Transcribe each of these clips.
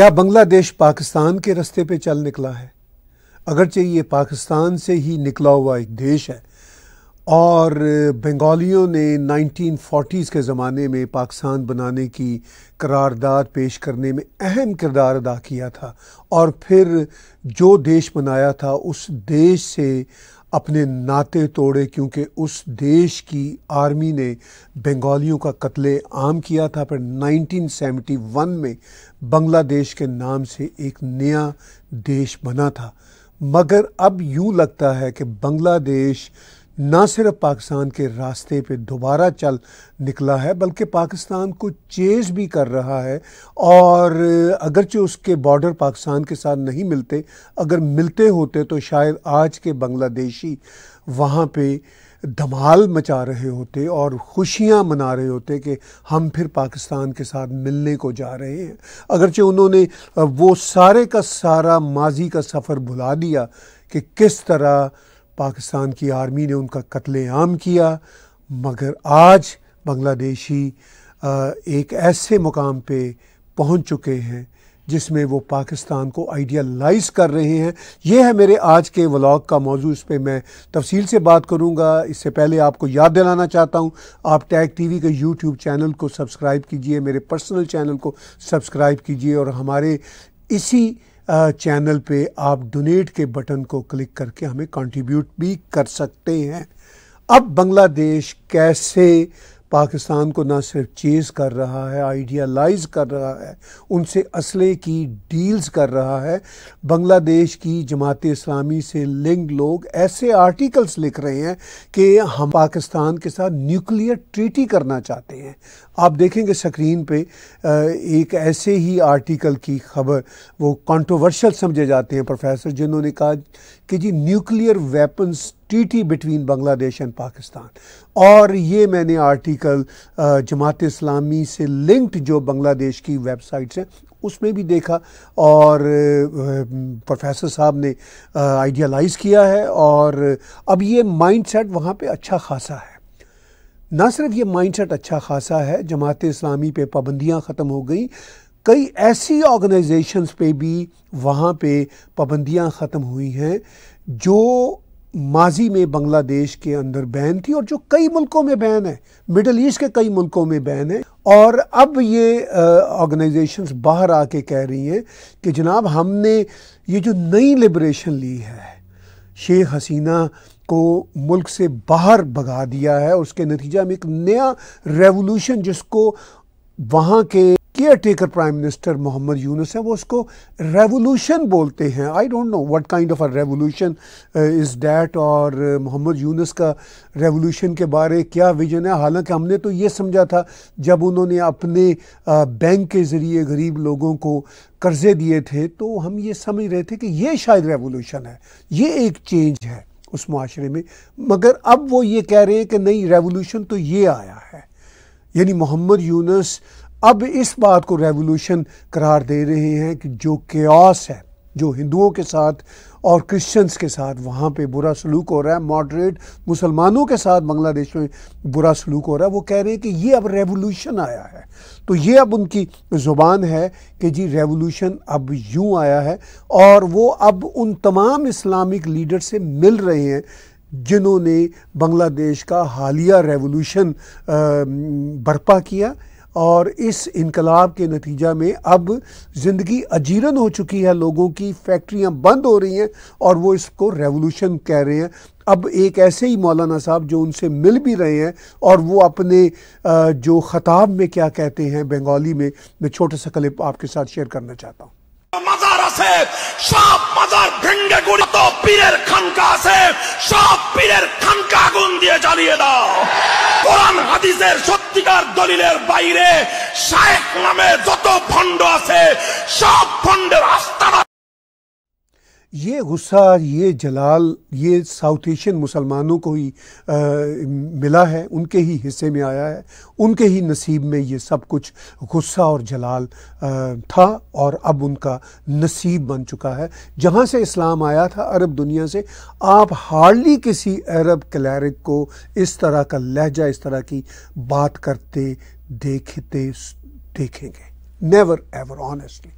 क्या बांग्लादेश पाकिस्तान के रास्ते पे चल निकला है अगरचे ये पाकिस्तान से ही निकला हुआ एक देश है और बंगालियों ने 1940s के ज़माने में पाकिस्तान बनाने की करारदाद पेश करने में अहम किरदार अदा किया था और फिर जो देश बनाया था उस देश से अपने नाते तोड़े क्योंकि उस देश की आर्मी ने बंगालियों का कत्ले आम किया था पर 1971 में बांग्लादेश के नाम से एक नया देश बना था मगर अब यूँ लगता है कि बांग्लादेश न सिर्फ पाकिस्तान के रास्ते पे दोबारा चल निकला है बल्कि पाकिस्तान को चेज भी कर रहा है और अगरचे उसके बॉर्डर पाकिस्तान के साथ नहीं मिलते अगर मिलते होते तो शायद आज के बांग्लादेशी वहाँ पे धमाल मचा रहे होते और ख़ुशियाँ मना रहे होते कि हम फिर पाकिस्तान के साथ मिलने को जा रहे हैं अगरचे उन्होंने वो सारे का सारा माजी का सफ़र भुला दिया कि किस तरह पाकिस्तान की आर्मी ने उनका कत्ल आम किया मगर आज बांग्लादेशी एक ऐसे मुकाम पे पहुंच चुके हैं जिसमें वो पाकिस्तान को आइडियलाइज कर रहे हैं ये है मेरे आज के व्लॉग का मौजू इस पर मैं तफसील से बात करूँगा इससे पहले आपको याद दिलाना चाहता हूँ आप टैग टी वी के यूट्यूब चैनल को सब्सक्राइब कीजिए मेरे पर्सनल चैनल को सब्सक्राइब कीजिए और हमारे इसी चैनल पे आप डोनेट के बटन को क्लिक करके हमें कंट्रीब्यूट भी कर सकते हैं अब बांग्लादेश कैसे पाकिस्तान को ना सिर्फ चेज़ कर रहा है आइडियालाइज कर रहा है उनसे असले की डील्स कर रहा है बांग्लादेश की जमात इस्लामी से लिंग लोग ऐसे आर्टिकल्स लिख रहे हैं कि हम पाकिस्तान के साथ न्यूक्लियर ट्रीटी करना चाहते हैं आप देखेंगे स्क्रीन पे एक ऐसे ही आर्टिकल की खबर वो कंट्रोवर्शियल समझे जाते हैं प्रोफेसर जिन्होंने कहा कि जी nuclear weapons treaty between Bangladesh and Pakistan और ये मैंने आर्टिकल जमात इस्लामी से लिंक्ड जो बांग्लादेश की वेबसाइट्स हैं उसमें भी देखा और प्रोफेसर साहब ने आइडियालाइज़ किया है और अब ये माइंडसेट वहाँ पे अच्छा खासा है ना सिर्फ ये माइंडसेट अच्छा खासा है जमात इस्लामी पे पाबंदियाँ ख़त्म हो गई कई ऐसी ऑर्गेनाइजेशंस पे भी वहाँ पे पाबंदियाँ ख़त्म हुई हैं जो माजी में बांग्लादेश के अंदर बैन थी और जो कई मुल्कों में बैन है मिडल ईस्ट के कई मुल्कों में बैन है और अब ये ऑर्गेनाइजेशन बाहर आके कह रही हैं कि जनाब हमने ये जो नई लिबरेशन ली है शेख हसीना को मुल्क से बाहर भगा दिया है उसके नतीजा में एक नया रेवोल्यूशन जिसको वहाँ के caretaker prime minister Mohammad Yunus है वो उसको रेवोल्यूशन बोलते हैं I don't know what kind of a revolution is that और मोहम्मद uh, यूनुस का रेवोल्यूशन के बारे क्या विजन है हालांकि हमने तो ये समझा था जब उन्होंने अपने बैंक uh, के ज़रिए गरीब लोगों को कर्ज़े दिए थे तो हम ये समझ रहे थे कि ये शायद रेवोल्यूशन है ये एक चेंज है उस माशरे में मगर अब वो ये कह रहे हैं कि नहीं रेवोल्यूशन तो ये आया है यानी मोहम्मद यूनस अब इस बात को रेवोल्यूशन करार दे रहे हैं कि जो क्यास है जो हिंदुओं के साथ और क्रिश्चियंस के साथ वहाँ पे बुरा सलूक हो रहा है मॉडरेट मुसलमानों के साथ बांग्लादेश में बुरा सलूक हो रहा है वो कह रहे हैं कि ये अब रेवोल्यूशन आया है तो ये अब उनकी ज़ुबान है कि जी रेवोल्यूशन अब यूँ आया है और वो अब उन तमाम इस्लामिक लीडर से मिल रहे हैं जिन्होंने बांग्लादेश का हालिया रेवोल्यूशन बर्पा किया और इस इनकलाब के नतीजा में अब ज़िंदगी अजीरन हो चुकी है लोगों की फैक्ट्रियां बंद हो रही हैं और वो इसको रेवोल्यूशन कह रहे हैं अब एक ऐसे ही मौलाना साहब जो उनसे मिल भी रहे हैं और वो अपने जो ख़ताब में क्या कहते हैं बंगाली में मैं छोटा सा क्लिप आपके साथ शेयर करना चाहता हूँ আছে সব মাজার ভেঙ্গে গুড়ি তো পীরের খানকা আছে সব পীরের খানকা আগুন দিয়ে জ্বালিয়ে দাও কোরআন হাদিসের সত্যিকার দলিলের বাইরে শায়েখ নামে যত ফন্ড আছে সব ফন্ডের আস্তানা ये गुस्सा ये जलाल ये साउथ एशियन मुसलमानों को ही आ, मिला है उनके ही हिस्से में आया है उनके ही नसीब में ये सब कुछ गुस्सा और जलाल आ, था और अब उनका नसीब बन चुका है जहाँ से इस्लाम आया था अरब दुनिया से आप हार्डली किसी अरब क्लैरिक को इस तरह का लहजा इस तरह की बात करते देखते देखेंगे नेवर एवर ऑनेस्टली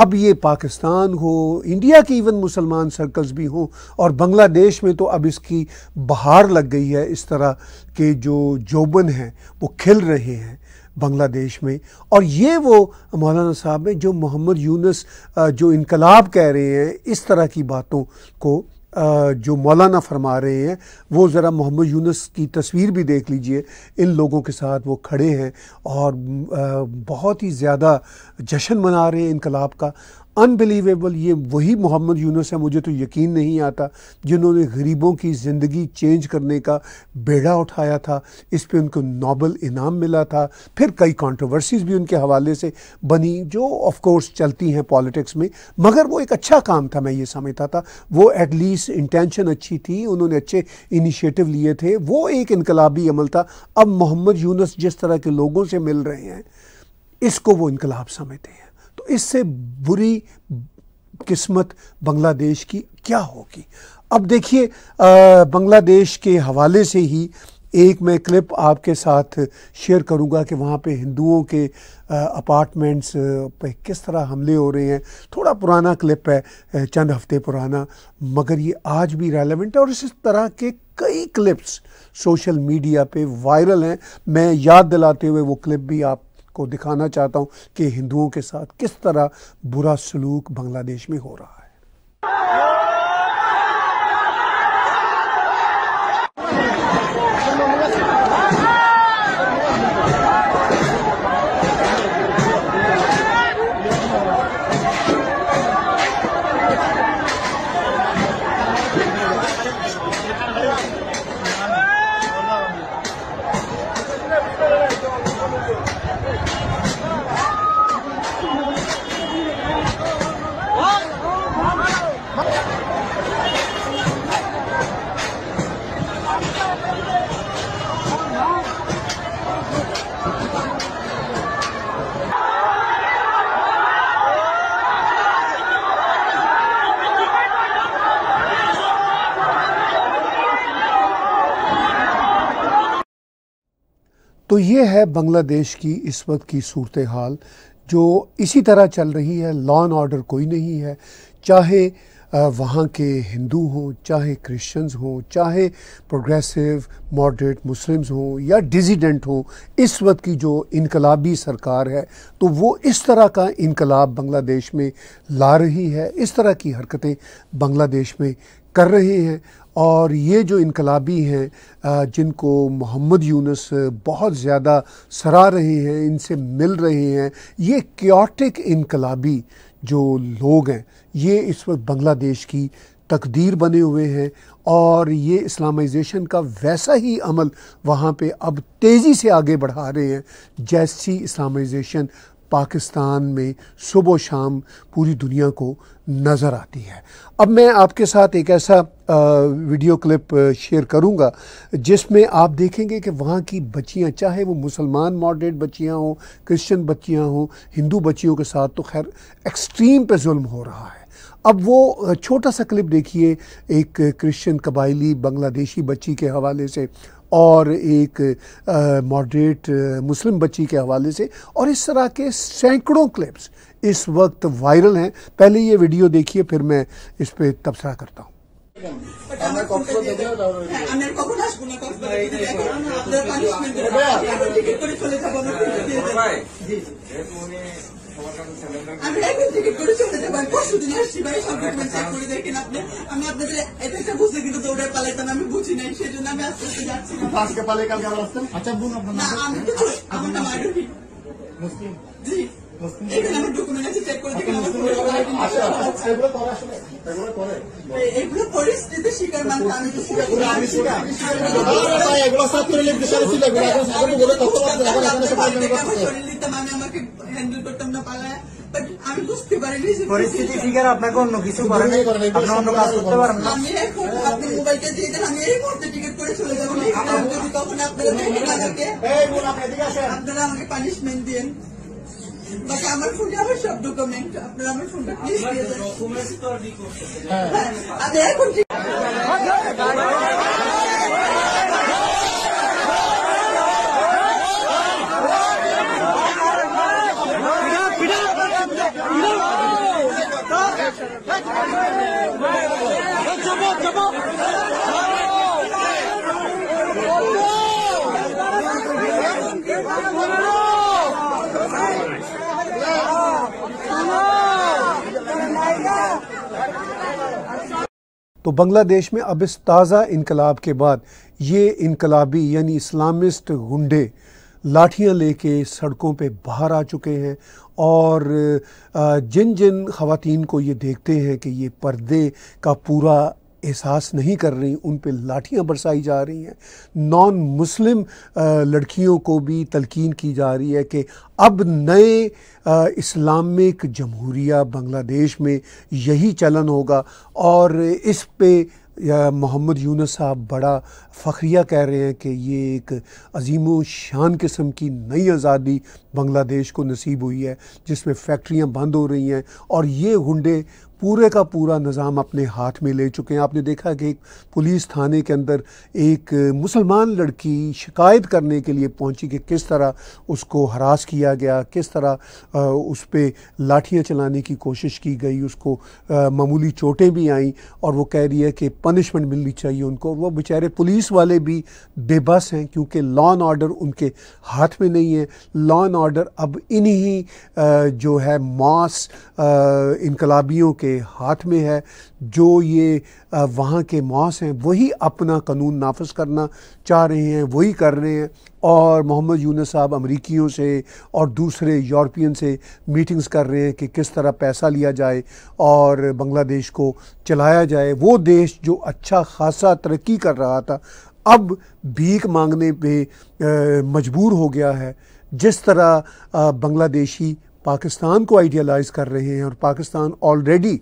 अब ये पाकिस्तान हो इंडिया के इवन मुसलमान सर्कल्स भी हों और बांग्लादेश में तो अब इसकी बहार लग गई है इस तरह के जो जोबन हैं वो खिल रहे हैं बांग्लादेश में और ये वो मौलाना साहब हैं जो मोहम्मद यूनस जो इनकलाब कह रहे हैं इस तरह की बातों को जो मौलाना फरमा रहे हैं वो ज़रा मोहम्मद यूनस की तस्वीर भी देख लीजिए इन लोगों के साथ वो खड़े हैं और बहुत ही ज़्यादा जश्न मना रहे हैं इनकलाब का अनबिलीवेबल ये वही मोहम्मद यूनुस है मुझे तो यकीन नहीं आता जिन्होंने गरीबों की ज़िंदगी चेंज करने का बेड़ा उठाया था इस पर उनको नोबल इनाम मिला था फिर कई कंट्रोवर्सीज भी उनके हवाले से बनी जो ऑफ कोर्स चलती हैं पॉलिटिक्स में मगर वो एक अच्छा काम था मैं ये समझता था वो एटलीस्ट इंटेंशन अच्छी थी उन्होंने अच्छे इनिशिएटिव लिए थे वो एक इनकलाबी अमल था अब मोहम्मद यूनस जिस तरह के लोगों से मिल रहे हैं इसको वो इनकलाब समझते हैं इससे बुरी किस्मत बांग्लादेश की क्या होगी अब देखिए बांग्लादेश के हवाले से ही एक मैं क्लिप आपके साथ शेयर करूंगा कि वहाँ पे हिंदुओं के अपार्टमेंट्स पे किस तरह हमले हो रहे हैं थोड़ा पुराना क्लिप है चंद हफ्ते पुराना मगर ये आज भी रेलेवेंट है और इस तरह के कई क्लिप्स सोशल मीडिया पे वायरल हैं मैं याद दिलाते हुए वो क्लिप भी आप आपको दिखाना चाहता हूँ कि हिंदुओं के साथ किस तरह बुरा सलूक बांग्लादेश में हो रहा है तो ये है बांग्लादेश की इस वक्त की सूरत हाल जो इसी तरह चल रही है लॉ एंड ऑर्डर कोई नहीं है चाहे वहाँ के हिंदू हों चाहे क्रिश्चियंस हों चाहे प्रोग्रेसिव मॉडरेट मुस्लिम्स हों या डिजिडेंट हों इस वक्त की जो इनकलाबी सरकार है तो वो इस तरह का इनकलाब बांग्लादेश में ला रही है इस तरह की हरकतें बांग्लादेश में कर रहे हैं और ये जो इनकलाबी हैं जिनको मोहम्मद यूनस बहुत ज़्यादा सराह रहे हैं इनसे मिल रहे हैं ये क्योटिक इनकलाबी जो लोग हैं ये इस वक्त बांग्लादेश की तकदीर बने हुए हैं और ये इस्लामाइजेशन का वैसा ही अमल वहाँ पे अब तेज़ी से आगे बढ़ा रहे हैं जैसी इस्लामाइजेशन पाकिस्तान में सुबह शाम पूरी दुनिया को नज़र आती है अब मैं आपके साथ एक ऐसा वीडियो क्लिप शेयर करूँगा जिसमें आप देखेंगे कि वहाँ की बच्चियाँ चाहे वो मुसलमान मॉडरेट बच्चियाँ हों क्रिश्चियन बच्चियाँ हों हिंदू बच्चियों के साथ तो खैर एक्सट्रीम पे जुल्म हो रहा है अब वो छोटा सा क्लिप देखिए एक क्रिश्चियन कबायली बांग्लादेशी बच्ची के हवाले से और एक मॉडरेट मुस्लिम बच्ची के हवाले से और इस तरह के सैकड़ों क्लिप्स इस वक्त वायरल हैं पहले ये वीडियो देखिए फिर मैं इस पर तबसरा करता हूँ আমি আপনাদের এটা বুঝে কিন্তু দৌড়ায় পালাইতাম আমি বুঝি নাই সেই জন্য আমি আস্তে আস্তে যাচ্ছি আচ্ছা, আজকে পালাই কালকে আসতেন আচ্ছা বোন আপনার আমি তো আমার মুসলিম জি পরিস্থিতি আমি বুঝতে পারিনি পরিস্থিতি আপনাকে অন্য কিছু পারেন আপনি অন্য কাজ করতে পারেন আমি এখন আপনি মোবাইলটা দিয়ে দেন আমি এই মুহূর্তে টিকিট করে চলে যাবো যদি তখন আপনারা আমাকে আপনারা আমাকে পানিশমেন্ট দিন বাট আমার ফোনে আমার সব ডকুমেন্ট আপনারা আমার ফোনটা তো হ্যাঁ, আর আচ্ছা, এখন तो बांग्लादेश में अब इस ताज़ा इनकलाब के बाद ये इनकलाबी यानी इस्लामिस्ट गुंडे लाठियाँ लेके सड़कों पे बाहर आ चुके हैं और जिन जिन खातन को ये देखते हैं कि ये पर्दे का पूरा एहसास नहीं कर रही उन पर लाठियाँ बरसाई जा रही हैं नॉन मुस्लिम लड़कियों को भी तलकिन की जा रही है कि अब नए इस्लामिक जमहूरिया बांग्लादेश में यही चलन होगा और इस पे मोहम्मद यूनस साहब बड़ा फ़ख्रिया कह रहे हैं कि ये एक अजीम शान किस्म की नई आज़ादी बांग्लादेश को नसीब हुई है जिसमें फैक्ट्रियां बंद हो रही हैं और ये हुडे पूरे का पूरा निज़ाम अपने हाथ में ले चुके हैं आपने देखा कि एक पुलिस थाने के अंदर एक मुसलमान लड़की शिकायत करने के लिए पहुंची कि किस तरह उसको हरास किया गया किस तरह उस पर लाठियाँ चलाने की कोशिश की गई उसको मामूली चोटें भी आईं और वो कह रही है कि पनिशमेंट मिलनी चाहिए उनको वो बेचारे पुलिस वाले भी बेबस हैं क्योंकि लॉ एंड ऑर्डर उनके हाथ में नहीं है लॉ एंड ऑर्डर अब इन्हीं जो है मास इनकलाबियों के हाथ में है जो ये वहाँ के मास हैं वही अपना कानून नाफज करना चाह रहे हैं वही कर रहे हैं और मोहम्मद यूनस साहब अमरीकियों से और दूसरे यूरोपियन से मीटिंग्स कर रहे हैं कि किस तरह पैसा लिया जाए और बांग्लादेश को चलाया जाए वो देश जो अच्छा खासा तरक्की कर रहा था अब भीख मांगने पे मजबूर हो गया है जिस तरह बांग्लादेशी पाकिस्तान को आइडियलाइज़ कर रहे हैं और पाकिस्तान ऑलरेडी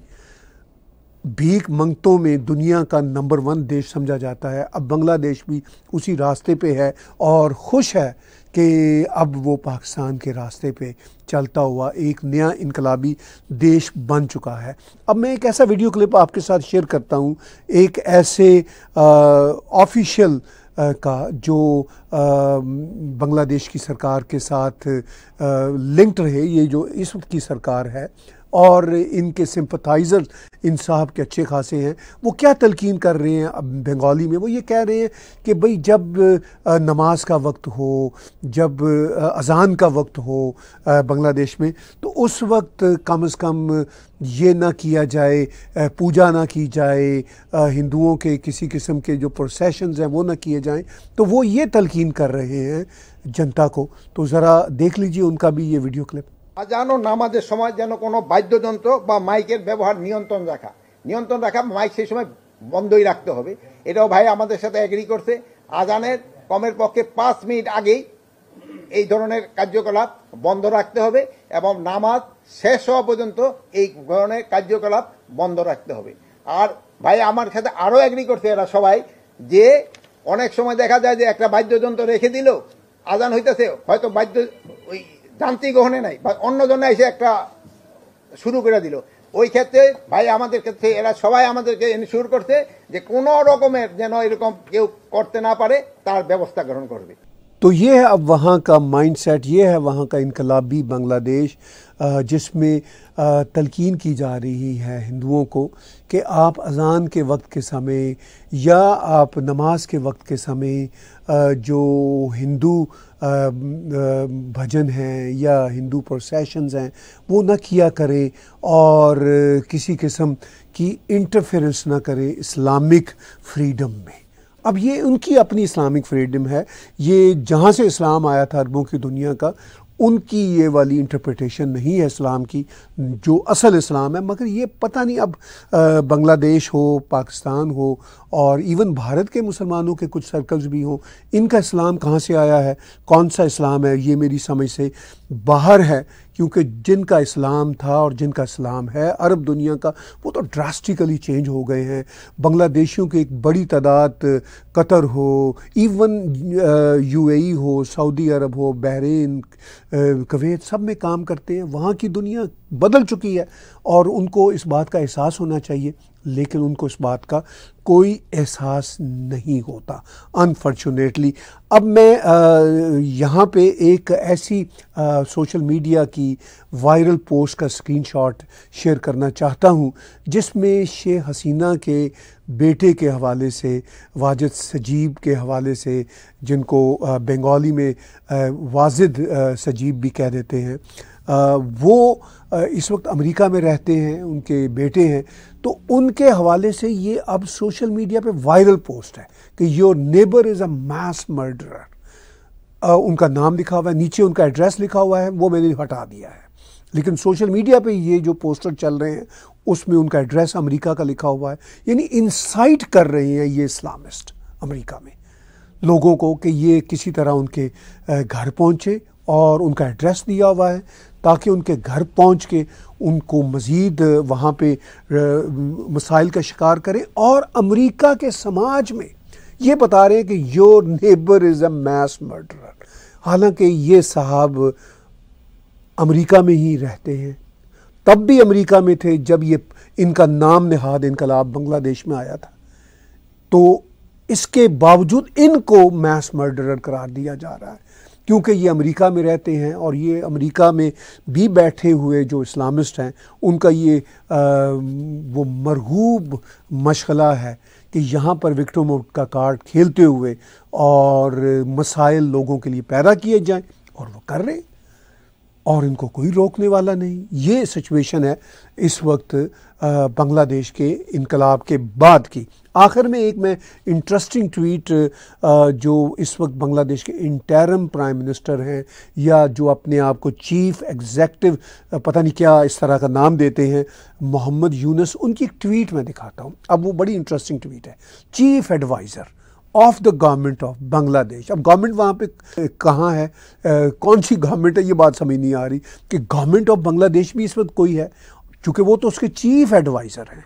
भीख मंगतों में दुनिया का नंबर वन देश समझा जाता है अब बांग्लादेश भी उसी रास्ते पे है और खुश है कि अब वो पाकिस्तान के रास्ते पे चलता हुआ एक नया इनकलाबी देश बन चुका है अब मैं एक ऐसा वीडियो क्लिप आपके साथ शेयर करता हूँ एक ऐसे ऑफिशियल का जो बांग्लादेश की सरकार के साथ लिंक्ड रहे ये जो इस वक्त की सरकार है और इनके सिंपथाइज़र इन साहब के अच्छे खासे हैं वो क्या तलकिन कर रहे हैं अब बंगाली में वो ये कह रहे हैं कि भाई जब नमाज का वक्त हो जब अजान का वक्त हो बांग्लादेश में तो उस वक्त कम अज़ कम ये ना किया जाए पूजा ना की जाए हिंदुओं के किसी किस्म के जो प्रोसेशंस हैं वो ना किए जाएं तो वो ये तलकिन कर रहे हैं जनता को तो ज़रा देख लीजिए उनका भी ये वीडियो क्लिप যেন নামাজের সময় যেন কোনো বাদ্যযন্ত্র বা মাইকের ব্যবহার নিয়ন্ত্রণ রাখা নিয়ন্ত্রণ রাখা মাইক সেই সময় বন্ধই রাখতে হবে এটাও ভাই আমাদের সাথে অ্যাগ্রি করছে আজানের কমের পক্ষে পাঁচ মিনিট আগেই এই ধরনের কার্যকলাপ বন্ধ রাখতে হবে এবং নামাজ শেষ হওয়া পর্যন্ত এই ধরনের কার্যকলাপ বন্ধ রাখতে হবে আর ভাই আমার সাথে আরও অ্যাগ্রি করছে এরা সবাই যে অনেক সময় দেখা যায় যে একটা বাদ্যযন্ত্র রেখে দিল আজান হইতেছে হয়তো বাদ্য ওই যান্ত্রিক ওখানে নাই বা অন্যজনে এসে একটা শুরু করে দিল ওই ক্ষেত্রে ভাই আমাদের ক্ষেত্রে এরা সবাই আমাদেরকে ইনশিওর করছে যে কোনো রকমের যেন এরকম কেউ করতে না পারে তার ব্যবস্থা গ্রহণ করবে तो ये है अब वहाँ का माइंडसेट ये है वहाँ का इनकलाबी बांग्लादेश जिसमें तलकीन की जा रही है हिंदुओं को कि आप अजान के वक्त के समय या आप नमाज के वक्त के समय जो हिंदू भजन हैं या हिंदू प्रोसेशंस हैं वो ना किया करें और किसी किस्म की इंटरफेरेंस ना करें इस्लामिक फ्रीडम में अब ये उनकी अपनी इस्लामिक फ्रीडम है ये जहाँ से इस्लाम आया था अरबों की दुनिया का उनकी ये वाली इंटरप्रटेशन नहीं है इस्लाम की जो असल इस्लाम है मगर ये पता नहीं अब बांग्लादेश हो पाकिस्तान हो और इवन भारत के मुसलमानों के कुछ सर्कल्स भी हों इनका इस्लाम कहाँ से आया है कौन सा इस्लाम है ये मेरी समझ से बाहर है क्योंकि जिनका इस्लाम था और जिनका इस्लाम है अरब दुनिया का वो तो ड्रास्टिकली चेंज हो गए हैं बांग्लादेशियों की एक बड़ी तादाद कतर हो इवन यूएई e हो सऊदी अरब हो बहरीन कवैत सब में काम करते हैं वहाँ की दुनिया बदल चुकी है और उनको इस बात का एहसास होना चाहिए लेकिन उनको इस बात का कोई एहसास नहीं होता अनफॉर्चुनेटली अब मैं यहाँ पे एक ऐसी आ, सोशल मीडिया की वायरल पोस्ट का स्क्रीनशॉट शेयर करना चाहता हूँ जिसमें शेख हसीना के बेटे के हवाले से वाजिद सजीब के हवाले से जिनको आ, बंगाली में आ, वाजिद सजीब भी कह देते हैं वो इस वक्त अमेरिका में रहते हैं उनके बेटे हैं तो उनके हवाले से ये अब सोशल मीडिया पे वायरल पोस्ट है कि your neighbour is a mass murderer उनका नाम लिखा हुआ है नीचे उनका एड्रेस लिखा हुआ है वो मैंने हटा दिया है लेकिन सोशल मीडिया पे ये जो पोस्टर चल रहे हैं उसमें उनका एड्रेस अमेरिका का लिखा हुआ है यानी इंसाइट कर रहे हैं ये इस्लामिस्ट अमेरिका में लोगों को कि ये किसी तरह उनके घर पहुँचे और उनका एड्रेस दिया हुआ है ताकि उनके घर पहुँच के उनको मज़ीद वहाँ पर मसाइल का शिकार करें और अमरीका के समाज में ये बता रहे हैं कि your neighbour is a mass murderer हालांकि ये साहब अमेरिका में ही रहते हैं तब भी अमेरिका में थे जब ये इनका नाम नहाद इनकलाब बांग्लादेश में आया था तो इसके बावजूद इनको मैस मर्डरर करार दिया जा रहा है क्योंकि ये अमेरिका में रहते हैं और ये अमेरिका में भी बैठे हुए जो इस्लामिस्ट हैं उनका ये आ, वो मरहूब मशगला है कि यहाँ पर विक्टो मोट का कार्ड खेलते हुए और मसाइल लोगों के लिए पैदा किए जाएं और वो कर रहे हैं और इनको कोई रोकने वाला नहीं ये सिचुएशन है इस वक्त बांग्लादेश के इनकलाब के बाद की आखिर में एक मैं इंटरेस्टिंग ट्वीट जो इस वक्त बांग्लादेश के इंटरम प्राइम मिनिस्टर हैं या जो अपने आप को चीफ एग्जेक्टिव पता नहीं क्या इस तरह का नाम देते हैं मोहम्मद यूनस उनकी एक ट्वीट मैं दिखाता हूँ अब वो बड़ी इंटरेस्टिंग ट्वीट है chief adviser of the government of Bangladesh अब गवर्नमेंट वहाँ पे कहाँ है आ, कौन सी गवर्नमेंट है ये बात समझ नहीं आ रही कि गवर्नमेंट ऑफ बांग्लादेश भी इस वक्त कोई है क्योंकि वो तो उसके चीफ एडवाइज़र हैं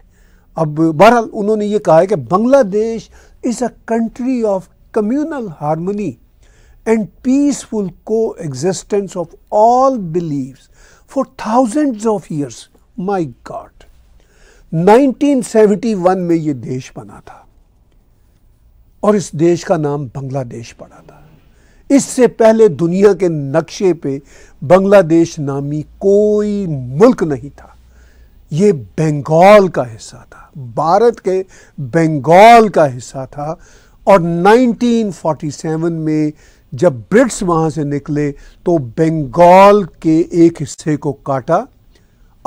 अब बहरहाल उन्होंने ये कहा है कि Bangladesh is a country of communal harmony and peaceful coexistence of all believe for thousand of years my god 1971 में ये देश बना था और इस देश का नाम बांग्लादेश पड़ा था इससे पहले दुनिया के नक्शे पे बांग्लादेश नामी कोई मुल्क नहीं था ये बंगाल का हिस्सा था भारत के बंगाल का हिस्सा था और 1947 में जब ब्रिट्स वहाँ से निकले तो बंगाल के एक हिस्से को काटा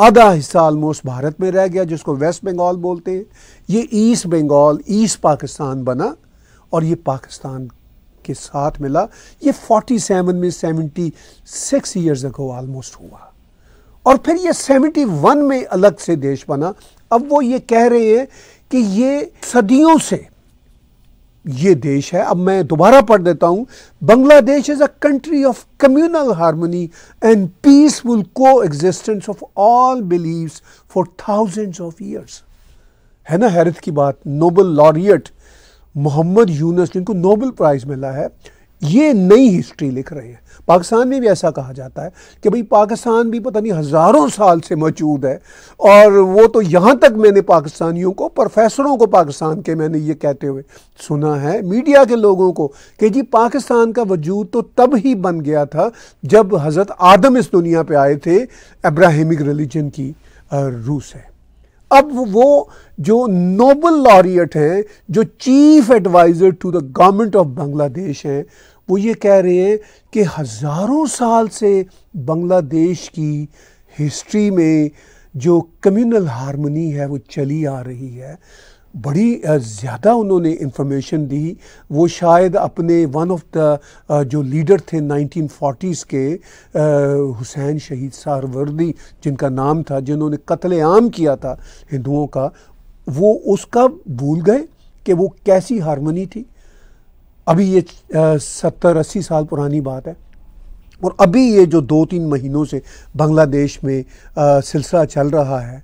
आधा हिस्सा ऑलमोस्ट भारत में रह गया जिसको वेस्ट बंगाल बोलते हैं ये ईस्ट बंगाल ईस्ट पाकिस्तान बना और ये पाकिस्तान के साथ मिला ये फोर्टी सेवन में seventy six years ago almost हुआ और फिर ये सेवेंटी वन में अलग से देश बना अब वो ये कह रहे हैं कि ये सदियों से ये देश है अब मैं दोबारा पढ़ देता हूं Bangladesh is a country of communal harmony and peaceful coexistence of all believe for thousands of years है ना हैरत की बात नोबल लॉरियट मोहम्मद यूनस जिनको नोबल प्राइज़ मिला है ये नई हिस्ट्री लिख रहे हैं पाकिस्तान में भी ऐसा कहा जाता है कि भाई पाकिस्तान भी पता नहीं हज़ारों साल से मौजूद है और वो तो यहाँ तक मैंने पाकिस्तानियों को प्रोफेसरों को पाकिस्तान के मैंने ये कहते हुए सुना है मीडिया के लोगों को कि जी पाकिस्तान का वजूद तो तब ही बन गया था जब हज़रत आदम इस दुनिया पर आए थे अब्राहमिक रिलीजन की रूस है अब वो जो नोबल लॉरियट हैं जो chief adviser to the government of Bangladesh हैं वो ये कह रहे हैं कि हज़ारों साल से बांग्लादेश की हिस्ट्री में जो कम्युनल हारमोनी है वो चली आ रही है बड़ी ज़्यादा उन्होंने इंफॉर्मेशन दी वो शायद अपने वन ऑफ द जो लीडर थे 1940s के हुसैन शहीद सारवर्दी जिनका नाम था जिन्होंने कत्ल आम किया था हिंदुओं का वो उसका भूल गए कि वो कैसी हारमोनी थी अभी ये सत्तर अस्सी साल पुरानी बात है और अभी ये जो दो तीन महीनों से बांग्लादेश में सिलसिला चल रहा है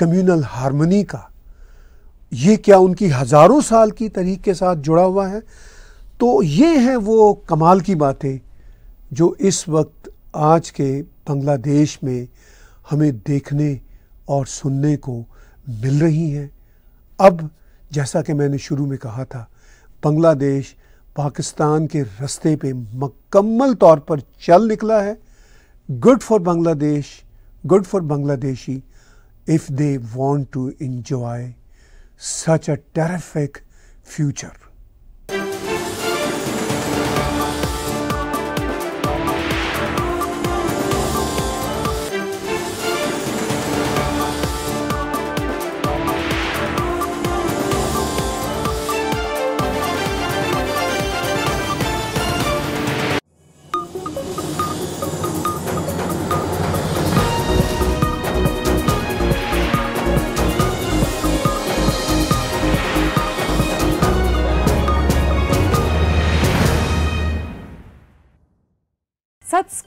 कम्युनल हारमोनी का ये क्या उनकी हज़ारों साल की तरीक़ के साथ जुड़ा हुआ है तो ये हैं वो कमाल की बातें जो इस वक्त आज के बांग्लादेश में हमें देखने और सुनने को मिल रही हैं अब जैसा कि मैंने शुरू में कहा था बांग्लादेश पाकिस्तान के रास्ते पे मकम्मल तौर पर चल निकला है good for Bangladesh good for Bangladeshi if they want to enjoy such a terrific future.